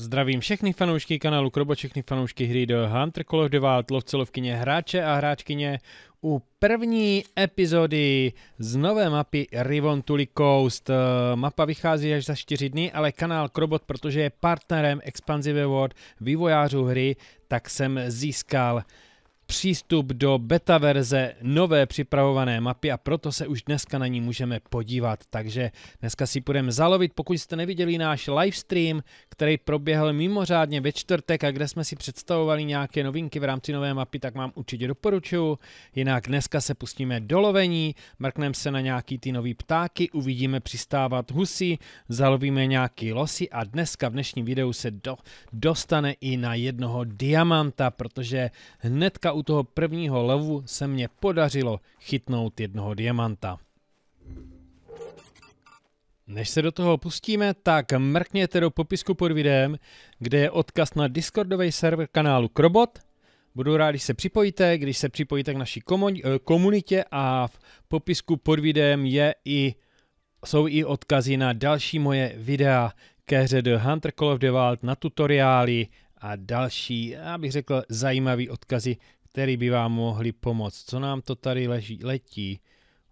Zdravím všechny fanoušky kanálu Krobo, všechny fanoušky hry The Hunter Call of the Wild, lovce, lovkyně, hráče a hráčkyně u první epizody z nové mapy Rivon Tully Coast. Eh, mapa vychází až za 4 dny, ale kanál Krobot, protože je partnerem Expansive World vývojářů hry, tak jsem získal přístup do beta verze nové připravované mapy a proto se už dneska na ní můžeme podívat. Takže dneska si půjdeme zalovit, pokud jste neviděli náš livestream, který proběhl mimořádně ve čtvrtek a kde jsme si představovali nějaké novinky v rámci nové mapy, tak vám určitě doporučuju. Jinak dneska se pustíme do lovení, mrkneme se na nějaký ty nový ptáky, uvidíme přistávat husy, zalovíme nějaký losy a dneska v dnešním videu se do, dostane i na jednoho diamanta, protože hnedka u toho prvního levu se mně podařilo chytnout jednoho diamanta. Než se do toho pustíme, tak mrkněte do popisku pod videem, kde je odkaz na Discordový server kanálu Krobot. Budu rád, když se připojíte, když se připojíte k naší eh, komunitě a v popisku pod videem je i, jsou i odkazy na další moje videa ke hře The Hunter Call of the Wild, na tutoriály a další, já bych řekl, zajímavý odkazy, který by vám mohli pomoct. Co nám to tady leží, letí?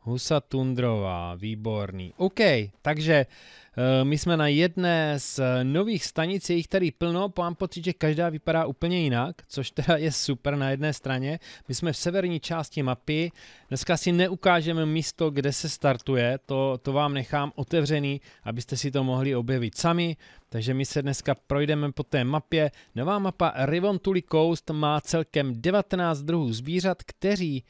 Husa Tundrová, výborný. OK, takže eh, my jsme na jedné z eh, nových stanic, je jich tady plno, mám pocit, že každá vypadá úplně jinak, což teda je super na jedné straně. My jsme v severní části mapy, dneska si neukážeme místo, kde se startuje, to, to vám nechám otevřený, abyste si to mohli objevit sami, takže my se dneska projdeme po té mapě. Nová mapa Rivontuli Coast má celkem 19 druhů zvířat, kteří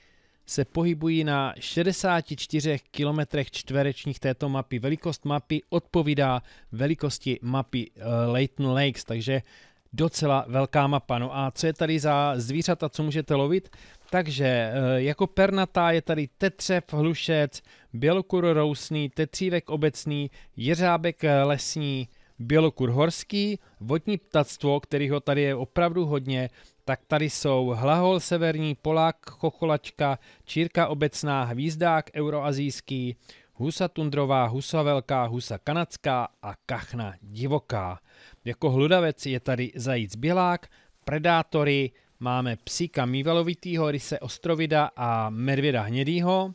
se pohybují na 64 km čtverečních této mapy. Velikost mapy odpovídá velikosti mapy eh, Leighton Lakes, takže docela velká mapa. No a co je tady za zvířata, co můžete lovit? Takže eh, jako pernatá je tady tetřev, hlušec, bělokur rousný, tetřívek obecný, jeřábek eh, lesní, bělokur horský, vodní ptactvo, kterého tady je opravdu hodně, tak tady jsou hlahol severní, polák, kocholačka, čírka obecná, hvízdák euroazijský, husa tundrová, husa velká, husa kanadská a kachna divoká. Jako hludavec je tady zajíc bělák, predátory máme psíka mývalovitýho, ryse ostrovida a medvěda hnědýho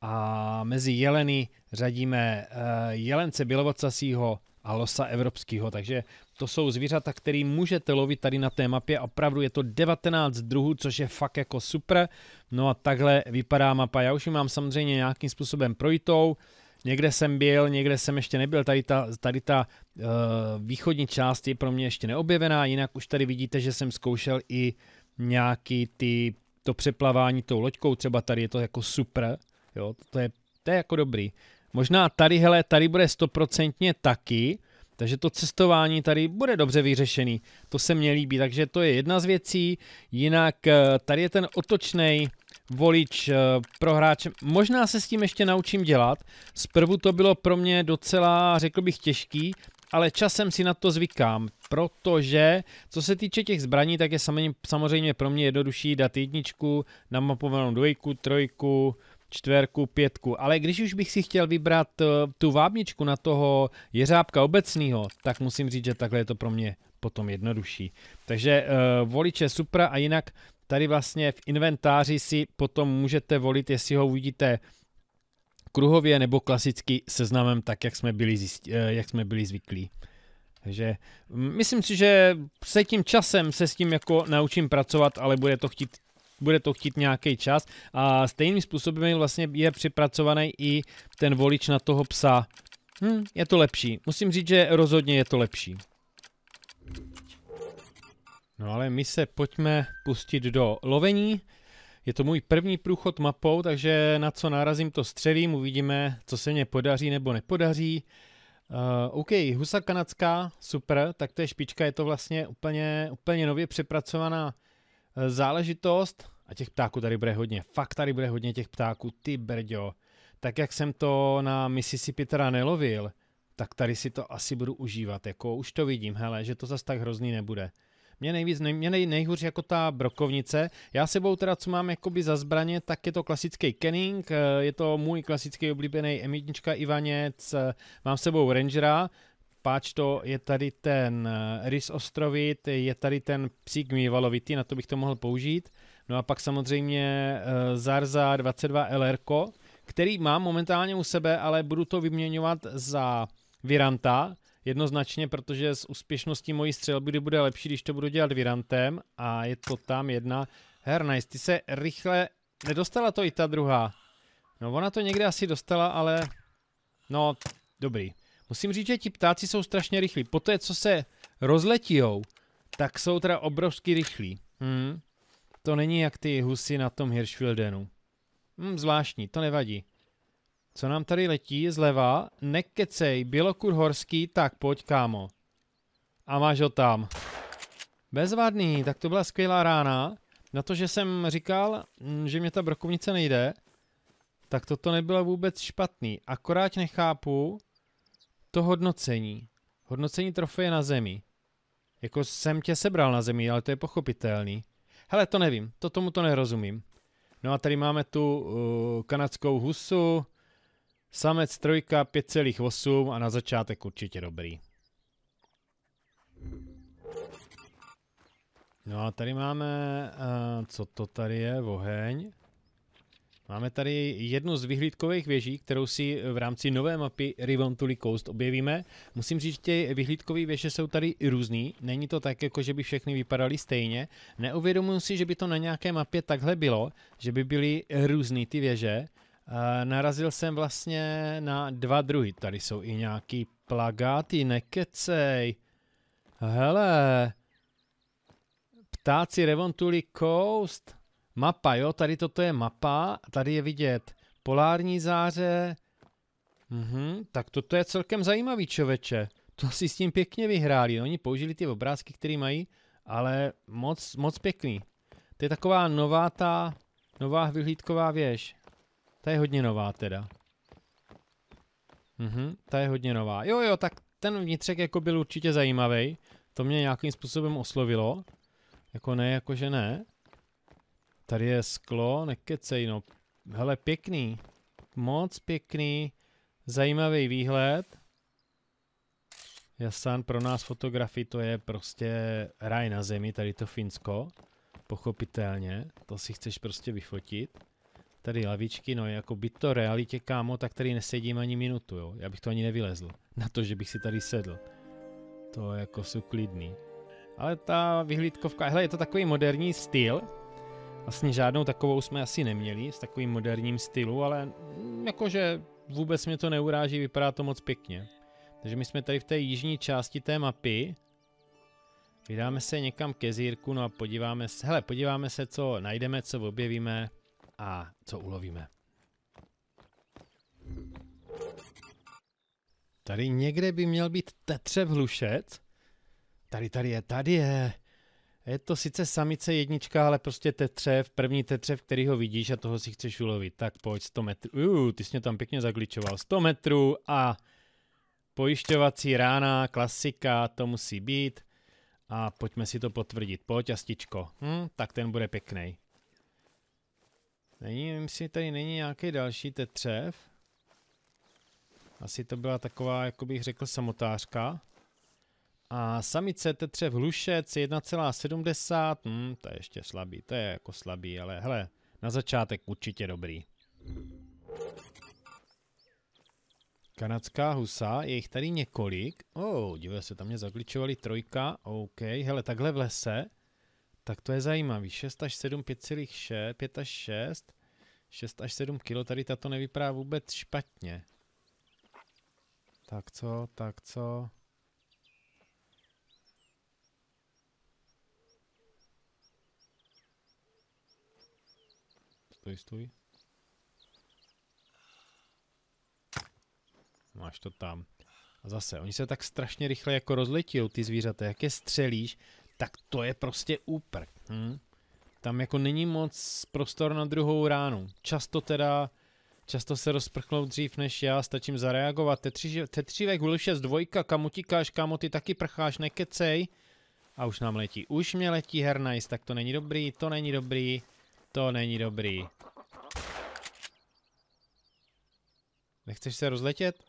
a mezi jeleny řadíme eh, jelence bělovocasího, a losa evropského. Takže to jsou zvířata, který můžete lovit tady na té mapě. Opravdu je to 19 druhů, což je fakt jako super. No a takhle vypadá mapa. Já už ji mám samozřejmě nějakým způsobem projitou. Někde jsem byl, někde jsem ještě nebyl. Tady ta, tady ta e, východní část je pro mě ještě neobjevená, jinak už tady vidíte, že jsem zkoušel i nějaký ty, to přeplavání tou loďkou, třeba tady je to jako super, jo, to je, to je jako dobrý. Možná tady, hele, tady bude stoprocentně taky, takže to cestování tady bude dobře vyřešený. To se mně líbí, takže to je jedna z věcí. Jinak eh, tady je ten otočný volič eh, pro hráče. Možná se s tím ještě naučím dělat. Zprvu to bylo pro mě docela, řekl bych, těžký, ale časem si na to zvykám, protože co se týče těch zbraní, tak je samozřejmě pro mě jednodušší dát jedničku, namapovanou dvojku, trojku, čtverku, pětku. Ale když už bych si chtěl vybrat eh, tu vábničku na toho jeřábka obecného, tak musím říct, že takhle je to pro mě potom jednodušší. Takže uh, voliče Supra a jinak tady vlastně v inventáři si potom můžete volit, jestli ho uvidíte kruhově nebo klasicky seznamem, tak jak jsme byli, eh, jak jsme byli zvyklí. Takže mm, myslím si, že se tím časem se s tím jako naučím pracovat, ale bude to chtít bude to chtít nějaký čas a stejným způsobem vlastně je připracovaný i ten volič na toho psa. Hm, je to lepší. Musím říct, že rozhodně je to lepší. No ale my se pojďme pustit do lovení. Je to můj první průchod mapou, takže na co narazím, to střelím, uvidíme, co se mě podaří nebo nepodaří. Uh, OK, husa kanadská, super, tak to je špička, je to vlastně úplně, úplně nově přepracovaná Eh, záležitost, a těch ptáků tady bude hodně, fakt tady bude hodně těch ptáků, ty brďo. Tak jak jsem to na Mississippi teda nelovil, tak tady si to asi budu užívat, jako už to vidím, hele, že to zase tak hrozný nebude. Mě nejvíc, nej, mě nej, nejhůř jako ta brokovnice. Já sebou teda, co mám jakoby za zbraně, tak je to klasický Kenning, eh, je to můj klasický oblíbený M1 Ivaněc, eh, mám sebou Rangera, to je tady ten eh, rys ostrovit, je tady ten psík mývalovitý, na to bych to mohl použít. No a pak samozřejmě eh, Zarza 22 LR, který mám momentálně u sebe, ale budu to vyměňovat za Viranta, jednoznačně, protože s úspěšností mojí střelby bude lepší, když to budu dělat Virantem a je to tam jedna. Hernajs, ty se rychle nedostala to i ta druhá. No ona to někde asi dostala, ale no dobrý. Musím říct, že ti ptáci jsou strašně rychlí. Po té, co se rozletijou, tak jsou teda obrovsky rychlí. Hmm. To není jak ty husy na tom Hirschfieldenu. Hmm, zvláštní, to nevadí. Co nám tady letí zleva? Nekecej, Bělokur horský, tak pojď kámo. A máš ho tam. Bezvadný, tak to byla skvělá rána. Na to, že jsem říkal, mm, že mě ta brokovnice nejde, tak toto nebylo vůbec špatný. Akorát nechápu, to hodnocení. Hodnocení trofeje na zemi. Jako jsem tě sebral na zemi, ale to je pochopitelný. Hele, to nevím, to tomu to nerozumím. No a tady máme tu uh, kanadskou husu, samec trojka 5,8 a na začátek určitě dobrý. No a tady máme, uh, co to tady je, oheň. Máme tady jednu z vyhlídkových věží, kterou si v rámci nové mapy Rivontuli Coast objevíme. Musím říct, že ty vyhlídkové věže jsou tady různý. Není to tak, jako že by všechny vypadaly stejně. Neuvědomuji si, že by to na nějaké mapě takhle bylo, že by byly různé ty věže. Narazil jsem vlastně na dva druhy. Tady jsou i nějaký plagáty, nekecej. Hele, ptáci Revontuli Coast. Mapa, jo, tady toto je mapa, tady je vidět polární záře. Mhm, tak toto je celkem zajímavý čoveče, To si s tím pěkně vyhráli, oni použili ty obrázky, které mají, ale moc, moc pěkný. To je taková nová ta, nová vyhlídková věž. Ta je hodně nová teda. Mhm, ta je hodně nová. Jo, jo, tak ten vnitřek jako byl určitě zajímavý. To mě nějakým způsobem oslovilo. Jako ne, jako že ne. Tady je sklo, nekecej, no. Hele, pěkný. Moc pěkný. Zajímavý výhled. Jasan, pro nás fotografii to je prostě raj na zemi, tady to Finsko. Pochopitelně, to si chceš prostě vyfotit. Tady lavičky, no jako by to realitě, kámo, tak tady nesedím ani minutu, jo. Já bych to ani nevylezl. Na to, že bych si tady sedl. To jako jsou klidný. Ale ta vyhlídkovka, hele, je to takový moderní styl, Vlastně žádnou takovou jsme asi neměli s takovým moderním stylu, ale mm, jakože vůbec mě to neuráží, vypadá to moc pěkně. Takže my jsme tady v té jižní části té mapy. Vydáme se někam ke zírku, no a podíváme se, hele, podíváme se, co najdeme, co objevíme a co ulovíme. Tady někde by měl být tetřev hlušec. Tady, tady je, tady je. Je to sice samice jednička, ale prostě tetřev, první tetřev, který ho vidíš a toho si chceš ulovit. Tak pojď 100 metrů. Uuu, ty jsi mě tam pěkně zagličoval. 100 metrů a pojišťovací rána, klasika, to musí být. A pojďme si to potvrdit. Pojď, jastičko. Hm, tak ten bude pěkný. Není, nevím, jestli tady není nějaký další tetřev. Asi to byla taková, jak bych řekl, samotářka. A samice v hlušec 1,70, hmm, to je ještě slabý, to je jako slabý, ale hele, na začátek určitě dobrý. Kanadská husa, je jich tady několik. Oh, dívej se, tam mě zakličovali trojka, OK, hele, takhle v lese. Tak to je zajímavý, 6 až 7, 5,6, 5 až 6, 6 až 7 kilo, tady tato nevypadá vůbec špatně. Tak co, tak co... Stoj, stoj. Máš to tam. A zase, oni se tak strašně rychle jako rozletí, ty zvířata, jak je střelíš, tak to je prostě úprk. Hm? Tam jako není moc prostor na druhou ránu. Často teda, často se rozprchnou dřív než já, stačím zareagovat. Tetři, tetřívek Will 6 dvojka, kam utíkáš, kamo, ty taky prcháš, nekecej. A už nám letí, už mě letí Hernajs, tak to není dobrý, to není dobrý. To není dobrý. Nechceš se rozletět?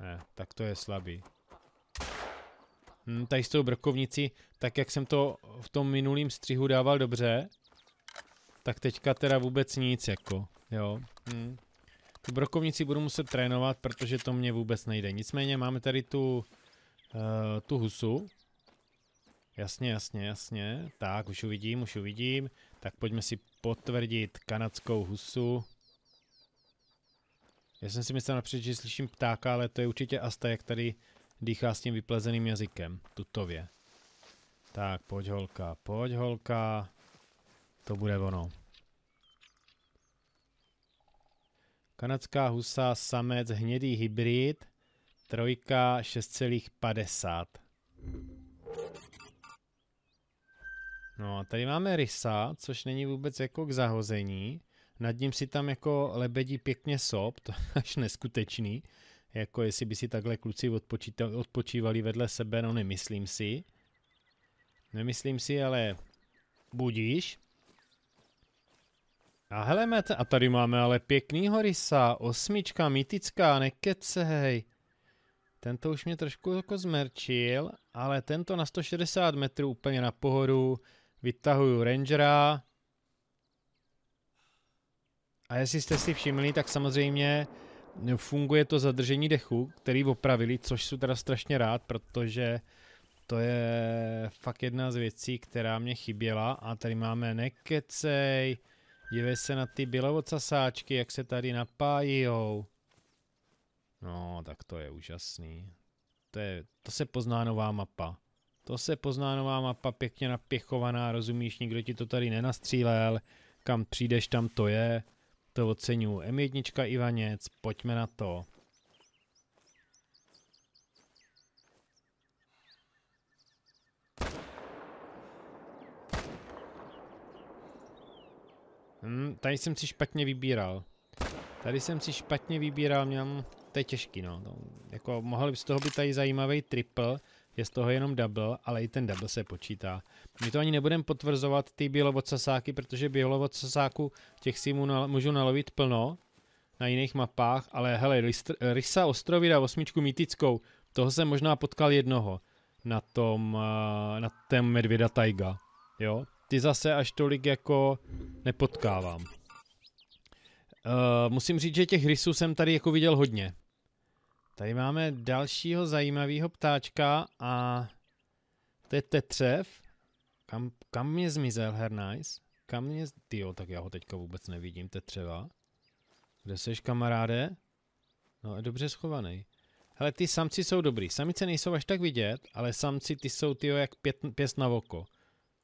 Ne, tak to je slabý. Hm, tady s tou brkovnicí, tak jak jsem to v tom minulém střihu dával dobře, tak teďka teda vůbec nic jako, jo. Hm. Tu brokovnici budu muset trénovat, protože to mě vůbec nejde. Nicméně máme tady tu, uh, tu husu, Jasně, jasně, jasně. Tak, už uvidím, už uvidím. Tak pojďme si potvrdit kanadskou husu. Já jsem si myslel napřed, že slyším ptáka, ale to je určitě Asta, jak tady dýchá s tím vyplezeným jazykem. Tutově. Tak, pojď holka, pojď holka. To bude ono. Kanadská husa, samec, hnědý hybrid, trojka 6,50. No a tady máme rysa, což není vůbec jako k zahození. Nad ním si tam jako lebedí pěkně sob, to až neskutečný. Jako jestli by si takhle kluci odpočívali vedle sebe, no nemyslím si. Nemyslím si, ale budíš. A hele, a tady máme ale pěkný rysa, osmička, mytická, nekecej. Tento už mě trošku jako zmerčil, ale tento na 160 metrů úplně na pohodu Vytahuju Rangera. A jestli jste si všimli, tak samozřejmě funguje to zadržení dechu, který opravili, což jsem teda strašně rád, protože to je fakt jedna z věcí, která mě chyběla. A tady máme nekecej, dívej se na ty bělovocasáčky, jak se tady napájí. No, tak to je úžasný. To, je, to se pozná nová mapa. To se pozná nová mapa pěkně napěchovaná, rozumíš, nikdo ti to tady nenastřílel, kam přijdeš, tam to je. To oceňu. M1 Ivanec, pojďme na to. Hmm, tady jsem si špatně vybíral. Tady jsem si špatně vybíral, měl... To je těžký, no. To, jako, mohl by z toho být tady zajímavý triple, je z toho jenom double, ale i ten double se počítá. My to ani nebudeme potvrzovat ty bělovocasáky, protože bělovodsasáku těch si mu nal- můžu nalovit plno na jiných mapách, ale hele, Ristr- Rysa Ostrovida osmičku mýtickou, toho jsem možná potkal jednoho na tom, eh, na tém medvěda tajga, jo. Ty zase až tolik jako nepotkávám. Uh, musím říct, že těch rysů jsem tady jako viděl hodně. Tady máme dalšího zajímavého ptáčka a to je tetřev. Kam, kam mě zmizel, Hernice? Kam mě... Tyjo, tak já ho teďka vůbec nevidím, tetřeva. Kde seš, kamaráde? No, je dobře schovaný. Hele, ty samci jsou dobrý. Samice nejsou až tak vidět, ale samci ty jsou tyjo jak pěst na oko.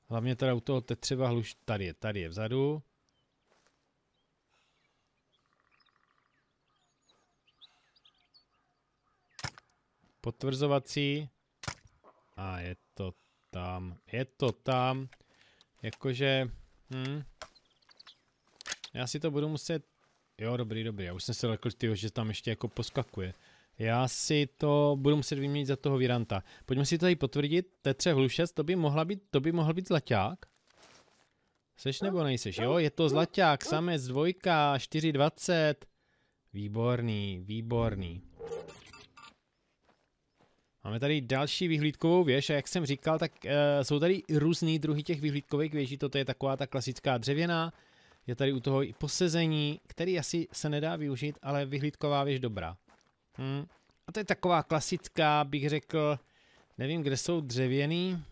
Hlavně teda u toho tetřeva hluš... Tady je, tady je vzadu. potvrzovací a je to tam, je to tam, jakože, hm, já si to budu muset, jo dobrý, dobrý, já už jsem se lekl, tyjo, že tam ještě jako poskakuje. Já si to budu muset vyměnit za toho Viranta. Pojďme si to tady potvrdit, Tetře Hlušec, to by, mohla být, to by mohl být zlaťák. Seš nebo nejseš? Jo, je to zlaťák, samec, dvojka, 4,20. Výborný, výborný. Máme tady další vyhlídkovou věž a jak jsem říkal, tak e, jsou tady různý druhy těch vyhlídkových věží. Toto je taková ta klasická dřevěná, je tady u toho i posezení, který asi se nedá využít, ale vyhlídková věž dobrá. Hmm. A to je taková klasická, bych řekl, nevím, kde jsou dřevěný.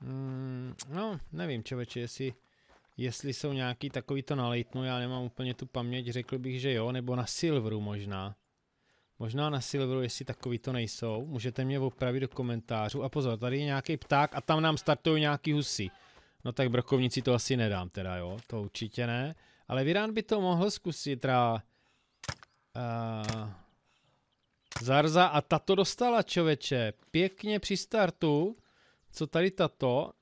Hmm, no, nevím, čověče, jestli, jestli jsou nějaký takovýto na lejtnu, já nemám úplně tu paměť, řekl bych, že jo, nebo na Silveru možná. Možná na Silveru, jestli takový to nejsou. Můžete mě opravit do komentářů. A pozor, tady je nějaký pták a tam nám startují nějaký husy. No tak brokovnici to asi nedám teda, jo. To určitě ne. Ale Virán by to mohl zkusit, teda... Uh, Zarza a tato dostala, čověče. Pěkně při startu. Co tady tato?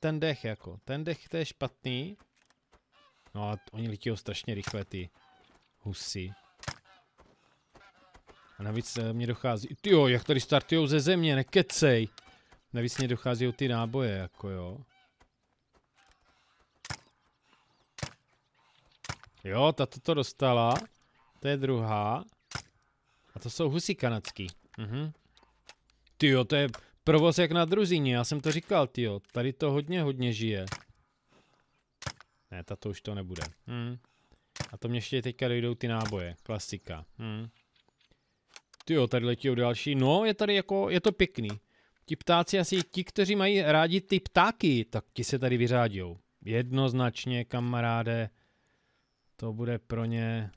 Ten dech jako. Ten dech to je špatný. No a oni letí strašně rychle ty husy. A navíc eh, mě dochází, ty jo, jak tady startujou ze země, nekecej. Navíc mě dochází ty náboje, jako jo. Jo, ta to dostala. To je druhá. A to jsou husy kanadský. Mhm. Ty jo, to je provoz jak na druzíně, já jsem to říkal, ty jo. Tady to hodně, hodně žije. Ne, tato už to nebude. Hm. A to mě ještě teďka dojdou ty náboje, klasika. Hm. Ty jo, tady letí o další. No, je tady jako, je to pěkný. Ti ptáci asi ti, kteří mají rádi ty ptáky, tak ti se tady vyřádějou. Jednoznačně, kamaráde, to bude pro ně,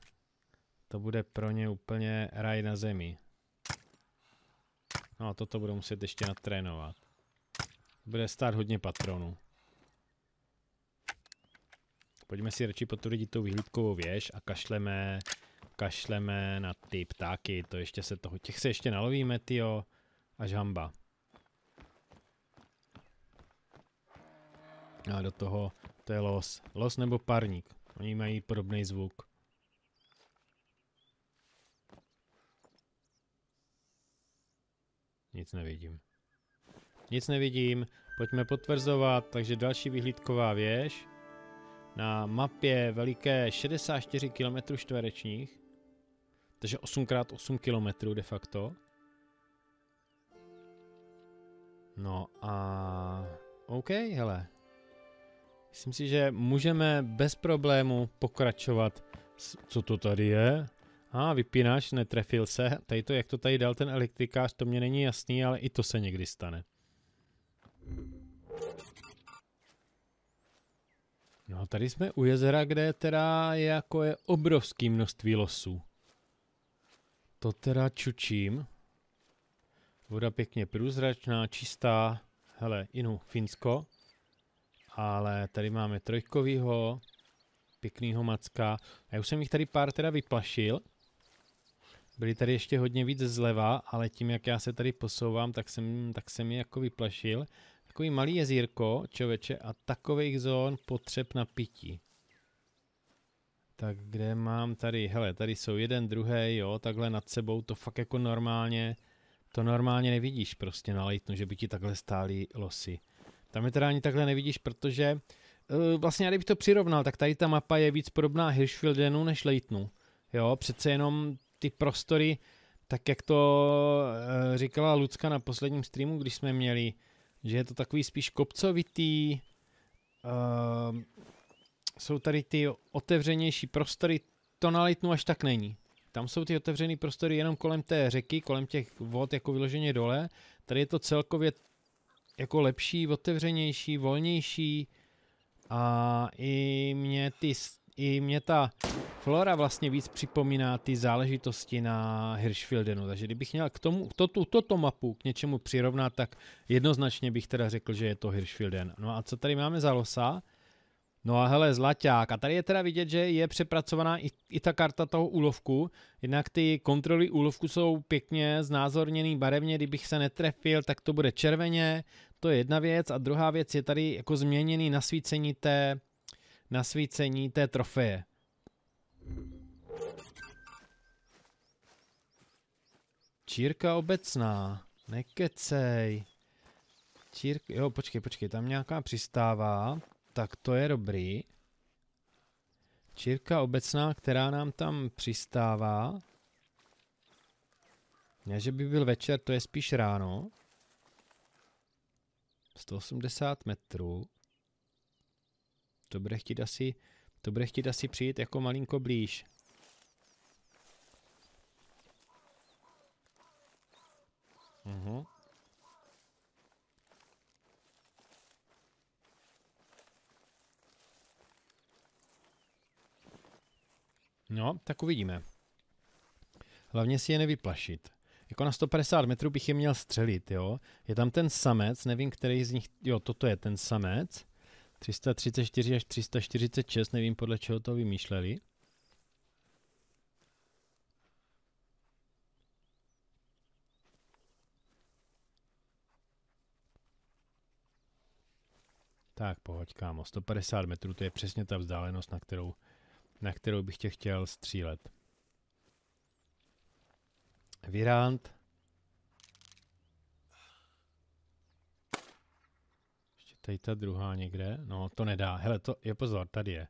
to bude pro ně úplně raj na zemi. No a toto budu muset ještě natrénovat. Bude stát hodně patronů. Pojďme si radši potvrdit tou vyhlídkovou věž a kašleme kašleme na ty ptáky, to ještě se toho, těch se ještě nalovíme, tyjo, až hamba. A do toho, to je los. Los nebo parník. Oni mají podobný zvuk. Nic nevidím. Nic nevidím, pojďme potvrzovat, takže další vyhlídková věž. Na mapě veliké 64 km čtverečních. Takže 8x8 kilometrů de facto. No a... OK, hele. Myslím si, že můžeme bez problému pokračovat. Co to tady je? A ah, vypínáš, netrefil se. Tady to, jak to tady dal ten elektrikář, to mě není jasný, ale i to se někdy stane. No tady jsme u jezera, kde teda je jako je obrovský množství losů. To teda čučím. Voda pěkně průzračná, čistá. Hele, inu, Finsko. Ale tady máme trojkovýho, pěknýho macka. Já už jsem jich tady pár teda vyplašil. Byli tady ještě hodně víc zleva, ale tím, jak já se tady posouvám, tak jsem, tak jsem je jako vyplašil. Takový malý jezírko, čověče, a takových zón potřeb na pití. Tak kde mám tady, hele, tady jsou jeden, druhý, jo, takhle nad sebou, to fakt jako normálně, to normálně nevidíš prostě na lejtnu, že by ti takhle stály losy. Tam je teda ani takhle nevidíš, protože eh, vlastně já kdybych to přirovnal, tak tady ta mapa je víc podobná Hirschfieldenu než Leitnu. Jo, přece jenom ty prostory, tak jak to eh, říkala Lucka na posledním streamu, když jsme měli, že je to takový spíš kopcovitý, uh, jsou tady ty otevřenější prostory, tonalitnu až tak není. Tam jsou ty otevřené prostory jenom kolem té řeky, kolem těch vod jako vyloženě dole. Tady je to celkově jako lepší, otevřenější, volnější a i mě, ty, i mě ta flora vlastně víc připomíná ty záležitosti na Hirschfieldenu, takže kdybych měl k tomu, to, tu, toto mapu k něčemu přirovnat, tak jednoznačně bych teda řekl, že je to Hirschfielden. No a co tady máme za losa? No a hele, zlaťák. A tady je teda vidět, že je přepracovaná i, i ta karta toho úlovku. Jednak ty kontroly úlovku jsou pěkně znázorněný barevně, kdybych se netrefil, tak to bude červeně. To je jedna věc. A druhá věc je tady jako změněný nasvícení té, nasvícení té trofeje. Čírka obecná. Nekecej. Čírka, jo, počkej, počkej, tam nějaká přistává. Tak to je dobrý. Čírka obecná, která nám tam přistává. Ne, že by byl večer, to je spíš ráno. 180 metrů. To bude chtít asi, to bude chtít asi přijít jako malinko blíž. Mhm. No, tak uvidíme. Hlavně si je nevyplašit. Jako na 150 metrů bych je měl střelit, jo. Je tam ten samec, nevím, který z nich, jo, toto je ten samec. 334 až 346, nevím, podle čeho to vymýšleli. Tak, pohoď, kámo. 150 metrů, to je přesně ta vzdálenost, na kterou na kterou bych tě chtěl střílet. Virant. Ještě tady ta druhá někde. No, to nedá. Hele, to je pozor, tady je.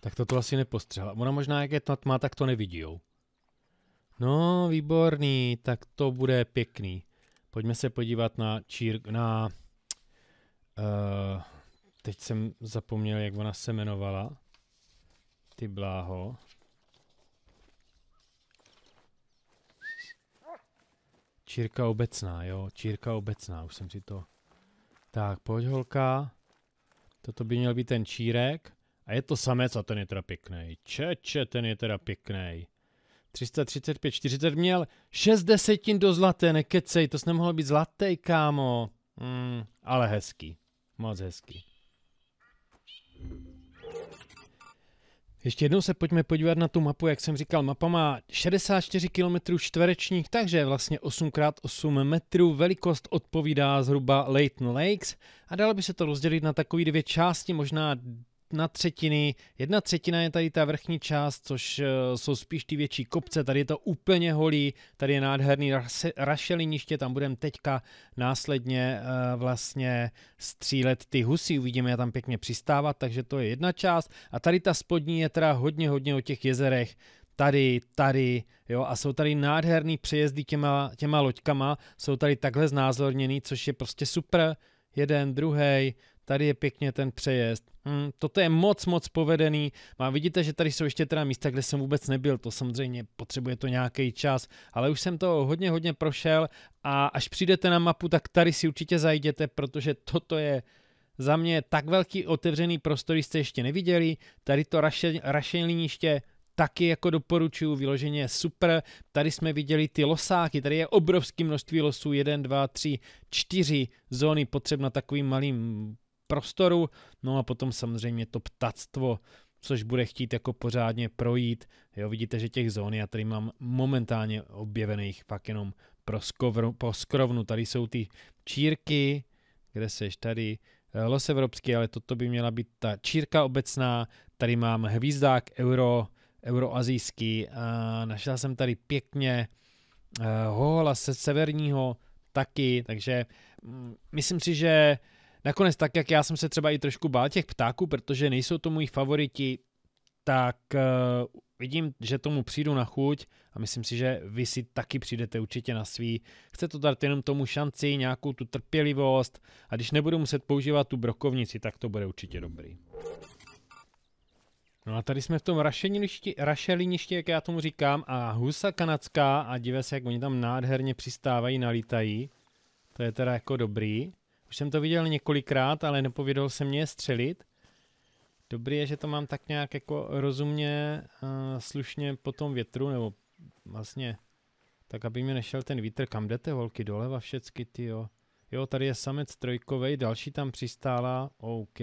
Tak to to asi nepostřela. Ona možná, jak je to tma, tak to nevidí. No, výborný, tak to bude pěkný. Pojďme se podívat na čír, na... Uh, teď jsem zapomněl, jak ona se jmenovala. Ty bláho. Čírka obecná, jo, čírka obecná, už jsem si to... Tak, pojď holka. Toto by měl být ten čírek. A je to samec a ten je teda pěkný. Čeče, ten je teda pěkný. 335, 40 měl 6 desetin do zlaté, nekecej, to jsi nemohl být zlatý, kámo. Mm, ale hezký, moc hezký. Ještě jednou se pojďme podívat na tu mapu. Jak jsem říkal, mapa má 64 km čtverečních, takže vlastně 8x8 metrů. Velikost odpovídá zhruba Leighton Lakes a dalo by se to rozdělit na takové dvě části, možná na třetiny. Jedna třetina je tady ta vrchní část, což eh, jsou spíš ty větší kopce. Tady je to úplně holý, tady je nádherný rašeliniště, tam budeme teďka následně eh, vlastně střílet ty husy, uvidíme je tam pěkně přistávat, takže to je jedna část. A tady ta spodní je teda hodně, hodně o těch jezerech, tady, tady, jo, a jsou tady nádherný přejezdy těma, těma loďkama, jsou tady takhle znázorněný, což je prostě super, jeden, druhý, tady je pěkně ten přejezd. Hmm, toto je moc, moc povedený. A vidíte, že tady jsou ještě teda místa, kde jsem vůbec nebyl. To samozřejmě potřebuje to nějaký čas, ale už jsem to hodně, hodně prošel a až přijdete na mapu, tak tady si určitě zajděte, protože toto je za mě tak velký otevřený prostor, jste ještě neviděli. Tady to rašeliniště rašeliniště taky jako doporučuju, vyloženě je super. Tady jsme viděli ty losáky, tady je obrovské množství losů, 1, 2, 3, 4 zóny potřeb na takovým malým prostoru. No a potom samozřejmě to ptactvo, což bude chtít jako pořádně projít. Jo, vidíte, že těch zón já tady mám momentálně objevených pak jenom pro skovru, po skrovnu. Tady jsou ty čírky, kde seš tady, eh, los evropský, ale toto by měla být ta čírka obecná. Tady mám hvízdák euro, euroazijský. A našel jsem tady pěkně eh, hohola se severního taky, takže mm, myslím si, že Nakonec tak, jak já jsem se třeba i trošku bál těch ptáků, protože nejsou to moji favoriti, tak uh, vidím, že tomu přijdu na chuť a myslím si, že vy si taky přijdete určitě na svý. Chce to dát jenom tomu šanci, nějakou tu trpělivost a když nebudu muset používat tu brokovnici, tak to bude určitě dobrý. No a tady jsme v tom rašeliništi, rašeliništi jak já tomu říkám, a husa kanadská a dívej se, jak oni tam nádherně přistávají, nalítají. To je teda jako dobrý. Už jsem to viděl několikrát, ale nepovědol se mě střelit. Dobrý je, že to mám tak nějak jako rozumně, uh, slušně po tom větru, nebo vlastně tak, aby mi nešel ten vítr. Kam jdete, holky? Doleva všecky, ty jo. Jo, tady je samec trojkovej, další tam přistála, OK.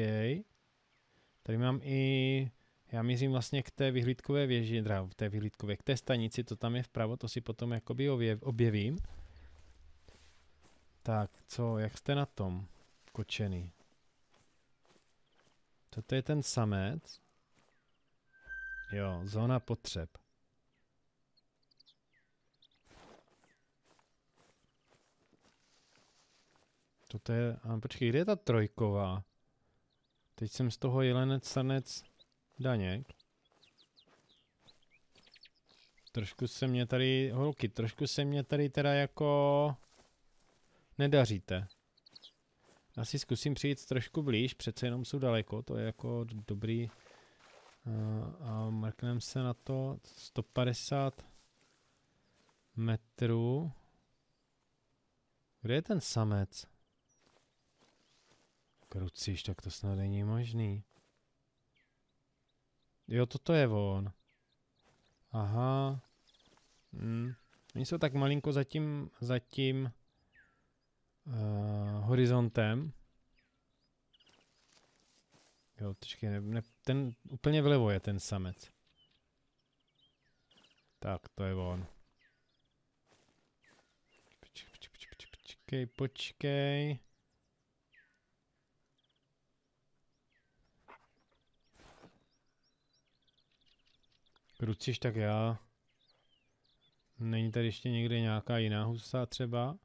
Tady mám i, já mířím vlastně k té vyhlídkové věži, teda v té vyhlídkové, k té stanici, to tam je vpravo, to si potom jakoby objevím. Tak, co, jak jste na tom, kočený? Toto je ten samec. Jo, zóna potřeb. Toto je... A počkej, kde je ta trojková? Teď jsem z toho jelenec, sanec, daněk. Trošku se mě tady, holky, trošku se mě tady teda jako nedaříte. Já si zkusím přijít trošku blíž, přece jenom jsou daleko, to je jako dobrý. Eh, a mrkneme se na to 150 metrů. Kde je ten samec? Krucíš, tak to snad není možný. Jo, toto je on. Aha. Hm. Oni jsou tak malinko zatím, zatím uh, horizontem. Jo, tečkej, ne, ne, ten úplně vlevo je ten samec. Tak, to je on. Počkej, počkej, počkej, počkej. počkej. Kruciš, tak já. Není tady ještě někde nějaká jiná husa třeba?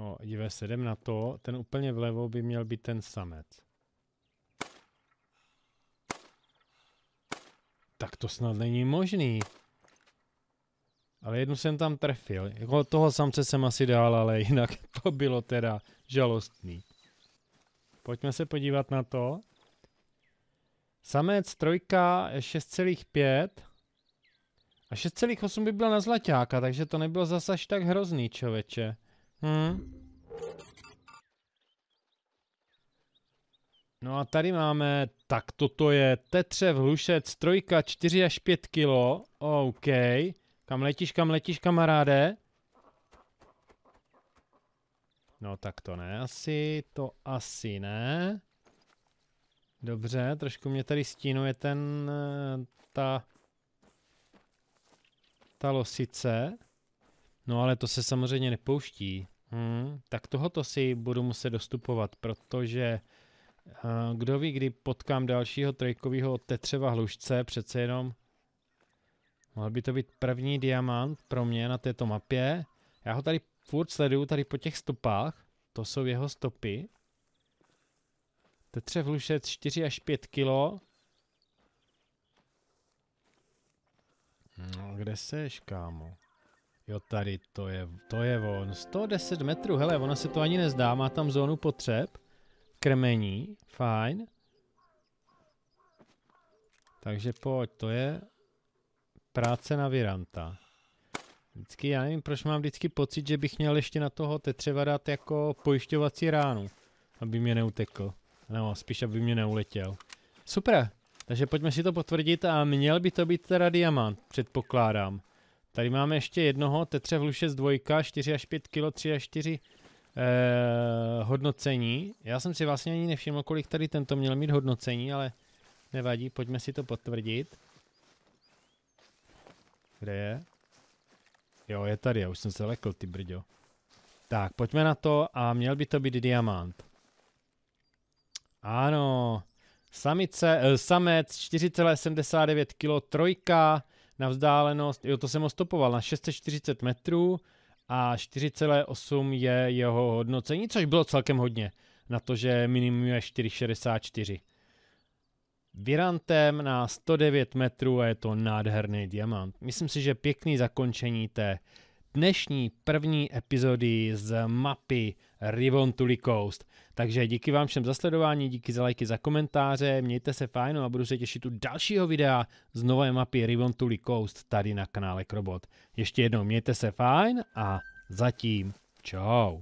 No, dívej, se, jdem na to. Ten úplně vlevo by měl být ten samec. Tak to snad není možný. Ale jednu jsem tam trefil. Jako toho samce jsem asi dál, ale jinak to bylo teda žalostný. Pojďme se podívat na to. Samec trojka 6,5 a 6,8 by byla na zlaťáka, takže to nebylo zase až tak hrozný, čověče. Hmm. No a tady máme, tak toto je Tetřev Hlušec, trojka 4 až 5 kilo, OK. Kam letíš, kam letíš, kamaráde? No tak to ne asi, to asi ne. Dobře, trošku mě tady stínuje ten, eh, ta, ta losice. No ale to se samozřejmě nepouští. Hmm, tak tohoto si budu muset dostupovat, protože eh, kdo ví, kdy potkám dalšího trojkového tetřeva hlušce, přece jenom mohl by to být první diamant pro mě na této mapě. Já ho tady furt sleduju, tady po těch stopách, to jsou jeho stopy. Tetřev hlušec 4 až 5 kilo. No, kde seš, kámo? Jo, tady to je, to je on. 110 metrů, hele, ona se to ani nezdá, má tam zónu potřeb. Krmení, fajn. Takže pojď, to je práce na Viranta. Vždycky, já nevím, proč mám vždycky pocit, že bych měl ještě na toho tetřeva dát jako pojišťovací ránu, aby mě neutekl. Nebo spíš, aby mě neuletěl. Super, takže pojďme si to potvrdit a měl by to být teda diamant, předpokládám. Tady máme ještě jednoho, Tetřev z dvojka, 4 až 5 kg, 3 až 4 eh, hodnocení. Já jsem si vlastně ani nevšiml, kolik tady tento měl mít hodnocení, ale nevadí, pojďme si to potvrdit. Kde je? Jo, je tady, já už jsem se lekl, ty brďo. Tak, pojďme na to a měl by to být diamant. Ano, samice, eh, samec 4,79 kg, trojka, na vzdálenost, jo, to jsem ho stopoval, na 640 metrů a 4,8 je jeho hodnocení, což bylo celkem hodně, na to, že minimum je 4,64. Virantem na 109 metrů a je to nádherný diamant. Myslím si, že pěkný zakončení té dnešní první epizody z mapy Rivon to the Coast. Takže díky vám všem za sledování, díky za lajky, za komentáře, mějte se fajn no a budu se těšit u dalšího videa z nové mapy Rivon to the Coast tady na kanále Krobot. Ještě jednou mějte se fajn a zatím čau.